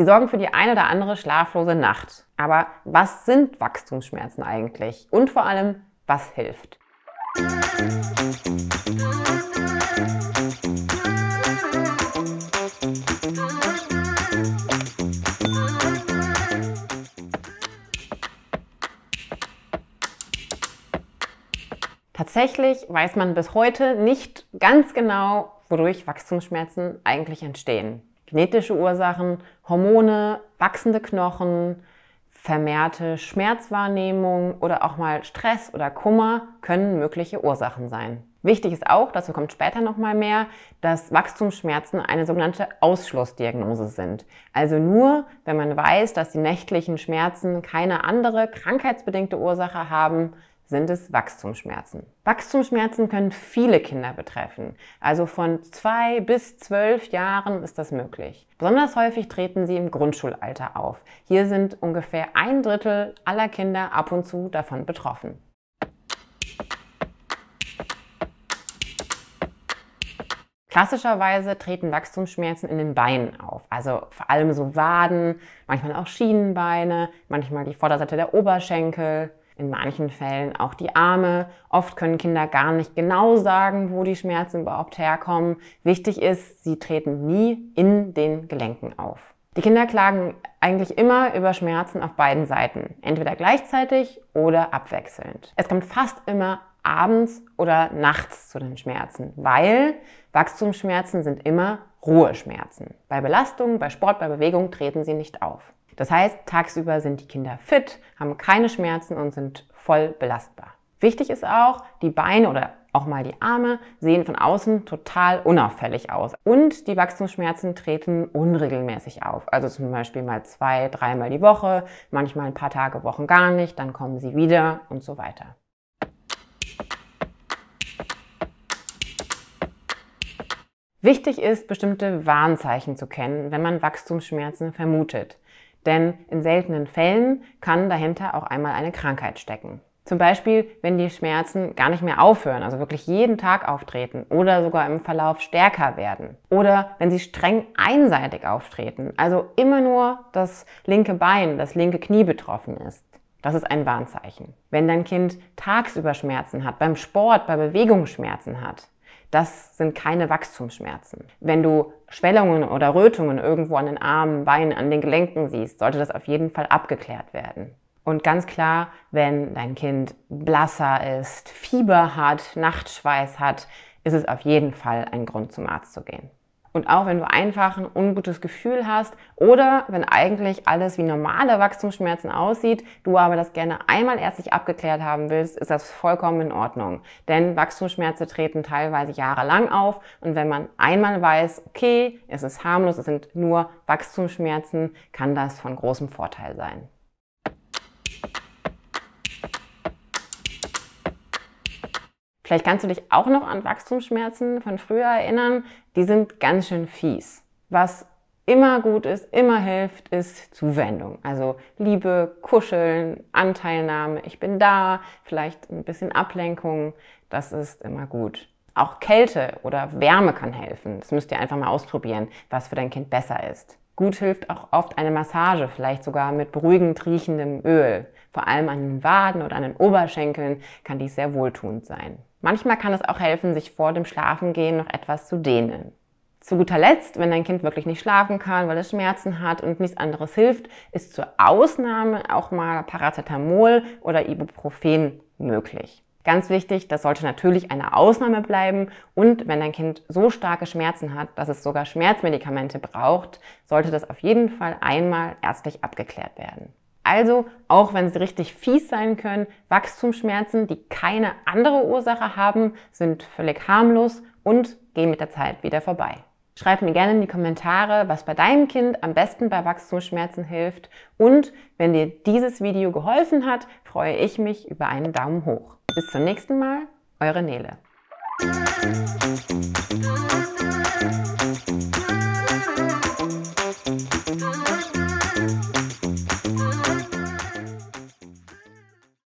Sie sorgen für die eine oder andere schlaflose Nacht. Aber was sind Wachstumsschmerzen eigentlich? Und vor allem, was hilft? Tatsächlich weiß man bis heute nicht ganz genau, wodurch Wachstumsschmerzen eigentlich entstehen genetische Ursachen, Hormone, wachsende Knochen, vermehrte Schmerzwahrnehmung oder auch mal Stress oder Kummer können mögliche Ursachen sein. Wichtig ist auch, dazu kommt später nochmal mehr, dass Wachstumsschmerzen eine sogenannte Ausschlussdiagnose sind. Also nur, wenn man weiß, dass die nächtlichen Schmerzen keine andere krankheitsbedingte Ursache haben, sind es Wachstumsschmerzen. Wachstumsschmerzen können viele Kinder betreffen. Also von zwei bis zwölf Jahren ist das möglich. Besonders häufig treten sie im Grundschulalter auf. Hier sind ungefähr ein Drittel aller Kinder ab und zu davon betroffen. Klassischerweise treten Wachstumsschmerzen in den Beinen auf, also vor allem so Waden, manchmal auch Schienenbeine, manchmal die Vorderseite der Oberschenkel in manchen Fällen auch die Arme. Oft können Kinder gar nicht genau sagen, wo die Schmerzen überhaupt herkommen. Wichtig ist, sie treten nie in den Gelenken auf. Die Kinder klagen eigentlich immer über Schmerzen auf beiden Seiten, entweder gleichzeitig oder abwechselnd. Es kommt fast immer abends oder nachts zu den Schmerzen, weil Wachstumsschmerzen sind immer Ruheschmerzen. Bei Belastung, bei Sport, bei Bewegung treten sie nicht auf. Das heißt, tagsüber sind die Kinder fit, haben keine Schmerzen und sind voll belastbar. Wichtig ist auch, die Beine oder auch mal die Arme sehen von außen total unauffällig aus. Und die Wachstumsschmerzen treten unregelmäßig auf. Also zum Beispiel mal zwei, dreimal die Woche, manchmal ein paar Tage, Wochen gar nicht, dann kommen sie wieder und so weiter. Wichtig ist, bestimmte Warnzeichen zu kennen, wenn man Wachstumsschmerzen vermutet. Denn in seltenen Fällen kann dahinter auch einmal eine Krankheit stecken. Zum Beispiel, wenn die Schmerzen gar nicht mehr aufhören, also wirklich jeden Tag auftreten oder sogar im Verlauf stärker werden. Oder wenn sie streng einseitig auftreten, also immer nur das linke Bein, das linke Knie betroffen ist. Das ist ein Warnzeichen. Wenn dein Kind tagsüber Schmerzen hat, beim Sport, bei Bewegungsschmerzen hat, das sind keine Wachstumsschmerzen. Wenn du Schwellungen oder Rötungen irgendwo an den Armen, Beinen, an den Gelenken siehst, sollte das auf jeden Fall abgeklärt werden. Und ganz klar, wenn dein Kind blasser ist, Fieber hat, Nachtschweiß hat, ist es auf jeden Fall ein Grund, zum Arzt zu gehen. Und auch wenn du einfach ein ungutes Gefühl hast oder wenn eigentlich alles wie normale Wachstumsschmerzen aussieht, du aber das gerne einmal ärztlich abgeklärt haben willst, ist das vollkommen in Ordnung. Denn Wachstumsschmerzen treten teilweise jahrelang auf und wenn man einmal weiß, okay, es ist harmlos, es sind nur Wachstumsschmerzen, kann das von großem Vorteil sein. Vielleicht kannst du dich auch noch an Wachstumsschmerzen von früher erinnern. Die sind ganz schön fies. Was immer gut ist, immer hilft, ist Zuwendung. Also Liebe, Kuscheln, Anteilnahme, ich bin da, vielleicht ein bisschen Ablenkung, das ist immer gut. Auch Kälte oder Wärme kann helfen. Das müsst ihr einfach mal ausprobieren, was für dein Kind besser ist. Gut hilft auch oft eine Massage, vielleicht sogar mit beruhigend riechendem Öl. Vor allem an den Waden oder an den Oberschenkeln kann dies sehr wohltuend sein. Manchmal kann es auch helfen, sich vor dem Schlafengehen noch etwas zu dehnen. Zu guter Letzt, wenn dein Kind wirklich nicht schlafen kann, weil es Schmerzen hat und nichts anderes hilft, ist zur Ausnahme auch mal Paracetamol oder Ibuprofen möglich. Ganz wichtig, das sollte natürlich eine Ausnahme bleiben und wenn dein Kind so starke Schmerzen hat, dass es sogar Schmerzmedikamente braucht, sollte das auf jeden Fall einmal ärztlich abgeklärt werden. Also, auch wenn sie richtig fies sein können, Wachstumsschmerzen, die keine andere Ursache haben, sind völlig harmlos und gehen mit der Zeit wieder vorbei. Schreib mir gerne in die Kommentare, was bei deinem Kind am besten bei Wachstumsschmerzen hilft. Und wenn dir dieses Video geholfen hat, freue ich mich über einen Daumen hoch. Bis zum nächsten Mal, eure Nele.